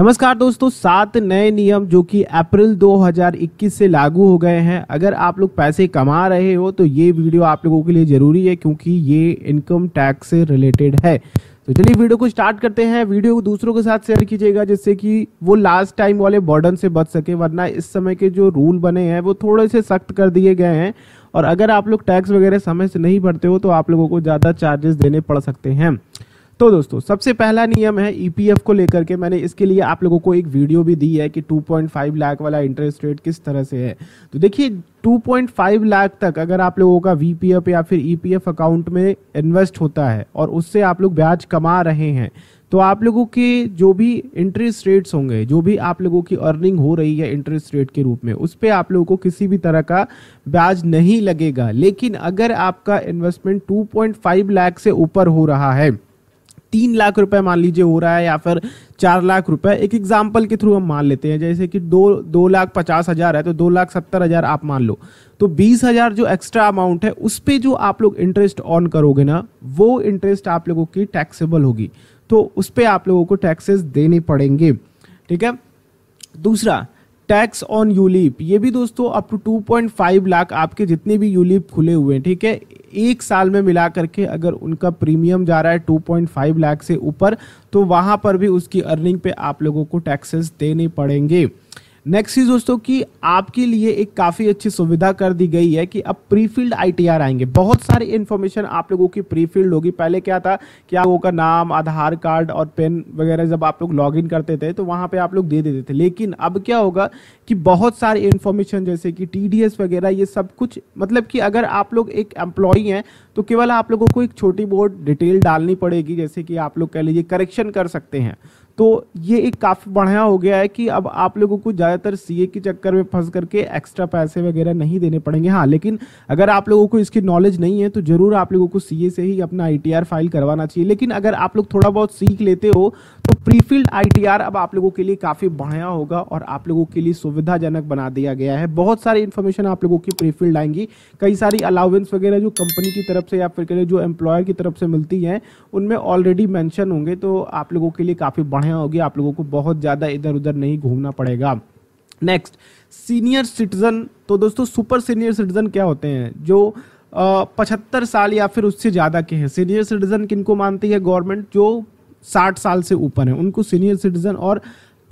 नमस्कार दोस्तों सात नए नियम जो कि अप्रैल 2021 से लागू हो गए हैं अगर आप लोग पैसे कमा रहे हो तो ये वीडियो आप लोगों के लिए ज़रूरी है क्योंकि ये इनकम टैक्स से रिलेटेड है तो चलिए वीडियो को स्टार्ट करते हैं वीडियो को दूसरों के साथ शेयर कीजिएगा जिससे कि वो लास्ट टाइम वाले बॉर्डन से बच सके वरना इस समय के जो रूल बने हैं वो थोड़े से सख्त कर दिए गए हैं और अगर आप लोग टैक्स वगैरह समय से नहीं भरते हो तो आप लोगों को ज़्यादा चार्जेस देने पड़ सकते हैं तो दोस्तों सबसे पहला नियम है ईपीएफ e को लेकर के मैंने इसके लिए आप लोगों को एक वीडियो भी दी है कि 2.5 लाख वाला इंटरेस्ट रेट किस तरह से है तो देखिए 2.5 लाख तक अगर आप लोगों का वीपीएफ या फिर ईपीएफ e अकाउंट में इन्वेस्ट होता है और उससे आप लोग ब्याज कमा रहे हैं तो आप लोगों के जो भी इंटरेस्ट रेट्स होंगे जो भी आप लोगों की अर्निंग हो रही है इंटरेस्ट रेट के रूप में उस पर आप लोगों को किसी भी तरह का ब्याज नहीं लगेगा लेकिन अगर आपका इन्वेस्टमेंट 2.5 लाख से ऊपर हो रहा है तीन लाख रुपए मान लीजिए हो रहा है या फिर चार लाख रुपए एक एग्जाम्पल के थ्रू हम मान लेते हैं जैसे कि दो दो लाख पचास हज़ार है तो दो लाख सत्तर हज़ार आप मान लो तो बीस हज़ार जो एक्स्ट्रा अमाउंट है उस पर जो आप लोग इंटरेस्ट ऑन करोगे ना वो इंटरेस्ट आप लोगों की टैक्सेबल होगी तो उस पर आप लोगों को टैक्सेस देने पड़ेंगे ठीक है दूसरा टैक्स ऑन यूलिप ये भी दोस्तों up to two point five lakh आपके जितने भी यूलिप खुले हुए हैं ठीक है एक साल में मिला करके अगर उनका प्रीमियम जा रहा है टू पॉइंट फाइव लाख से ऊपर तो वहाँ पर भी उसकी अर्निंग पे आप लोगों को टैक्सेस देने पड़ेंगे नेक्स्ट चीज दोस्तों कि आपके लिए एक काफ़ी अच्छी सुविधा कर दी गई है कि अब प्रीफिल्ड आईटीआर आएंगे बहुत सारी इन्फॉर्मेशन आप लोगों की प्रीफिल्ड होगी पहले क्या था कि आप लोगों का नाम आधार कार्ड और पेन वगैरह जब आप लोग इन करते थे तो वहां पे आप लोग दे देते थे लेकिन अब क्या होगा कि बहुत सारी इन्फॉर्मेशन जैसे कि टी वगैरह ये सब कुछ मतलब कि अगर आप लोग एक एम्प्लॉई हैं तो केवल आप लोगों को एक छोटी बहुत डिटेल डालनी पड़ेगी जैसे कि आप लोग कह लीजिए करेक्शन कर सकते हैं तो ये एक काफ़ी बढ़िया हो गया है कि अब आप लोगों को ज़्यादातर सीए के चक्कर में फंस करके एक्स्ट्रा पैसे वगैरह नहीं देने पड़ेंगे हाँ लेकिन अगर आप लोगों को इसकी नॉलेज नहीं है तो ज़रूर आप लोगों को सीए से ही अपना आईटीआर फाइल करवाना चाहिए लेकिन अगर आप लोग थोड़ा बहुत सीख लेते हो तो प्रीफील्ड आईटीआर अब आप लोगों के लिए काफ़ी बढ़िया होगा और आप लोगों के लिए सुविधाजनक बना दिया गया है बहुत सारी इन्फॉर्मेशन आप लोगों की प्रीफिल्ड आएंगी कई सारी अलाउवेंस वगैरह जो कंपनी की तरफ से या फिर जो एम्प्लॉयर की तरफ से मिलती हैं उनमें ऑलरेडी मैंशन होंगे तो आप लोगों के लिए काफ़ी बढ़िया होगी आप लोगों को बहुत ज़्यादा इधर उधर नहीं घूमना पड़ेगा नेक्स्ट सीनियर सिटीजन तो दोस्तों सुपर सीनियर सिटीजन क्या होते हैं जो पचहत्तर साल या फिर उससे ज़्यादा के हैं सीनियर सिटीजन किनको मानती है गवर्नमेंट जो साठ साल से ऊपर हैं उनको सीनियर सिटीजन और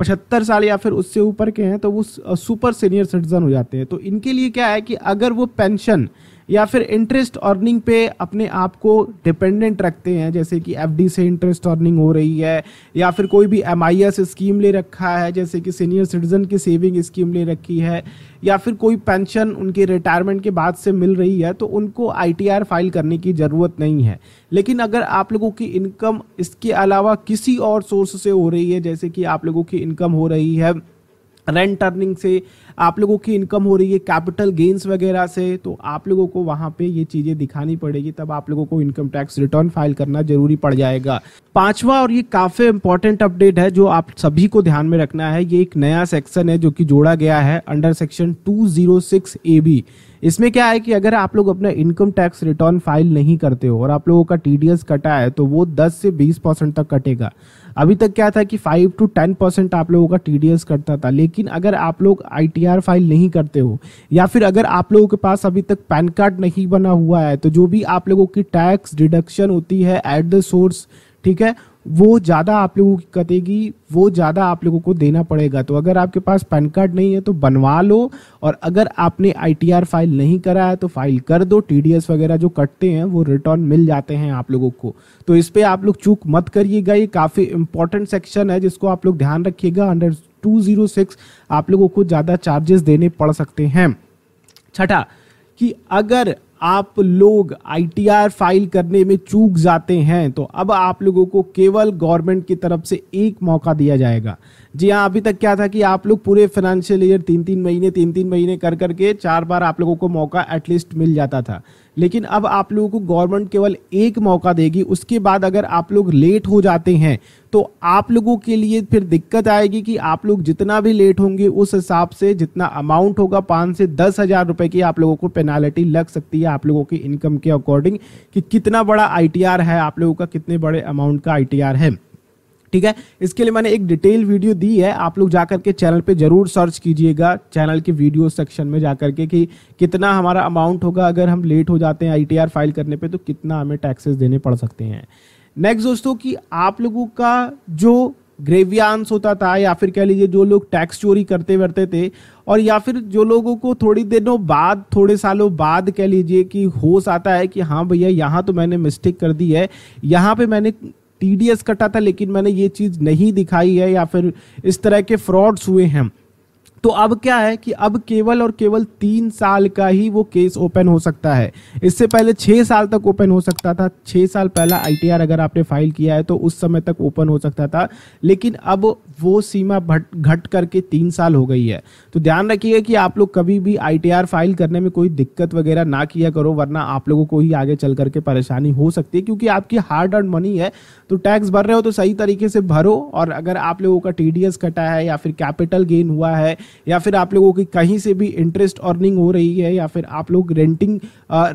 पचहत्तर साल या फिर उससे ऊपर के हैं तो वो सुपर सीनियर सिटीजन हो जाते हैं तो इनके लिए क्या है कि अगर वो पेंशन या फिर इंटरेस्ट अर्निंग पे अपने आप को डिपेंडेंट रखते हैं जैसे कि एफ से इंटरेस्ट अर्निंग हो रही है या फिर कोई भी एम स्कीम ले रखा है जैसे कि सीनियर सिटीजन की सेविंग स्कीम ले रखी है या फिर कोई पेंशन उनके रिटायरमेंट के बाद से मिल रही है तो उनको आई फाइल करने की ज़रूरत नहीं है लेकिन अगर आप लोगों की इनकम इसके अलावा किसी और सोर्स से हो रही है जैसे कि आप लोगों की इनकम हो रही है रेंट अर्निंग से आप लोगों की इनकम हो रही है कैपिटल गेन्स वगैरह से तो आप लोगों को वहाँ पे ये चीज़ें दिखानी पड़ेगी तब आप लोगों को इनकम टैक्स रिटर्न फाइल करना जरूरी पड़ जाएगा पांचवा और ये काफ़ी इंपॉर्टेंट अपडेट है जो आप सभी को ध्यान में रखना है ये एक नया सेक्शन है जो कि जोड़ा गया है under section two zero six A B इसमें क्या है कि अगर आप लोग अपना इनकम टैक्स रिटर्न फाइल नहीं करते हो और आप लोगों का टी कटा है तो वो 10 से 20 परसेंट तक कटेगा अभी तक क्या था कि 5 टू 10 परसेंट आप लोगों का टी कटता था लेकिन अगर आप लोग आई फाइल नहीं करते हो या फिर अगर आप लोगों के पास अभी तक पैन कार्ड नहीं बना हुआ है तो जो भी आप लोगों की टैक्स डिडक्शन होती है एट द सोर्स ठीक है वो ज़्यादा आप लोगों की कटेगी वो ज़्यादा आप लोगों को देना पड़ेगा तो अगर आपके पास पैन कार्ड नहीं है तो बनवा लो और अगर आपने आई फाइल नहीं करा है तो फाइल कर दो टी वगैरह जो कटते हैं वो रिटर्न मिल जाते हैं आप लोगों को तो इस पर आप लोग चूक मत करिएगा ये काफ़ी इंपॉर्टेंट सेक्शन है जिसको आप लोग ध्यान रखिएगा अंडर टू जीरो सिक्स आप लोगों को ज़्यादा चार्जेस देने पड़ सकते हैं छठा कि अगर आप लोग आईटीआर फाइल करने में चूक जाते हैं तो अब आप लोगों को केवल गवर्नमेंट की तरफ से एक मौका दिया जाएगा जी हाँ अभी तक क्या था कि आप लोग पूरे फाइनेंशियल ईयर तीन तीन महीने तीन तीन महीने कर करके चार बार आप लोगों को मौका एटलीस्ट मिल जाता था लेकिन अब आप लोगों को गवर्नमेंट केवल एक मौका देगी उसके बाद अगर आप लोग लेट हो जाते हैं तो आप लोगों के लिए फिर दिक्कत आएगी कि आप लोग जितना भी लेट होंगे उस हिसाब से जितना अमाउंट होगा पाँच से दस हज़ार रुपये की आप लोगों को पेनाल्टी लग सकती है आप लोगों की इनकम के अकॉर्डिंग कि कितना बड़ा आई है आप लोगों का कितने बड़े अमाउंट का आई है ठीक है इसके लिए मैंने एक डिटेल वीडियो दी है आप लोग जाकर के चैनल पे जरूर सर्च कीजिएगा चैनल के वीडियो सेक्शन में जाकर के कि कितना हमारा अमाउंट होगा अगर हम लेट हो जाते हैं आईटीआर फाइल करने पे तो कितना हमें टैक्सेस देने पड़ सकते हैं नेक्स्ट दोस्तों कि आप लोगों का जो ग्रेवियांस होता था या फिर कह लीजिए जो लोग टैक्स चोरी करते वरते थे और या फिर जो लोगों को थोड़ी दिनों बाद थोड़े सालों बाद कह लीजिए कि होश आता है कि हाँ भैया यहाँ तो मैंने मिस्टेक कर दी है यहाँ पे मैंने टीडीएस कटा था लेकिन मैंने ये चीज़ नहीं दिखाई है या फिर इस तरह के फ्रॉड्स हुए हैं तो अब क्या है कि अब केवल और केवल तीन साल का ही वो केस ओपन हो सकता है इससे पहले छः साल तक ओपन हो सकता था छः साल पहला आई अगर आपने फाइल किया है तो उस समय तक ओपन हो सकता था लेकिन अब वो सीमा घट करके तीन साल हो गई है तो ध्यान रखिएगा कि आप लोग कभी भी आई फाइल करने में कोई दिक्कत वगैरह ना किया करो वरना आप लोगों को ही आगे चल करके परेशानी हो सकती है क्योंकि आपकी हार्ड अर्न मनी है तो टैक्स भर रहे हो तो सही तरीके से भरो और अगर आप लोगों का टी कटा है या फिर कैपिटल गेन हुआ है या फिर आप लोगों की कहीं से भी इंटरेस्ट अर्निंग हो रही है या फिर आप लोग रेंटिंग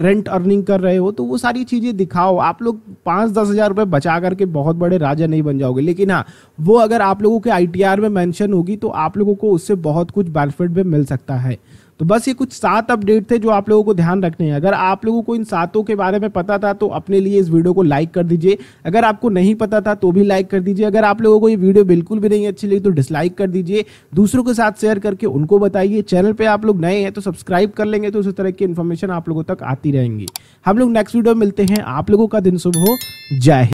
रेंट अर्निंग कर रहे हो तो वो सारी चीज़ें दिखाओ आप लोग पाँच दस हज़ार रुपये बचा करके बहुत बड़े राजा नहीं बन जाओगे लेकिन हाँ वो अगर आप लोगों के आई में मैंशन होगी तो आप लोगों को उससे बहुत कुछ बेनिफिट भी मिल सकता है तो बस ये कुछ सात अपडेट थे जो आप लोगों को ध्यान रखने हैं अगर आप लोगों को इन सातों के बारे में पता था तो अपने लिए इस वीडियो को लाइक कर दीजिए अगर आपको नहीं पता था तो भी लाइक कर दीजिए अगर आप लोगों को ये वीडियो बिल्कुल भी नहीं अच्छी लगी तो डिसलाइक कर दीजिए दूसरों के साथ शेयर करके उनको बताइए चैनल पर आप लोग नए हैं तो सब्सक्राइब कर लेंगे तो उस तरह की इन्फॉर्मेशन आप लोगों तक आती रहेंगी हम लोग नेक्स्ट वीडियो मिलते हैं आप लोगों का दिन शुभ हो जय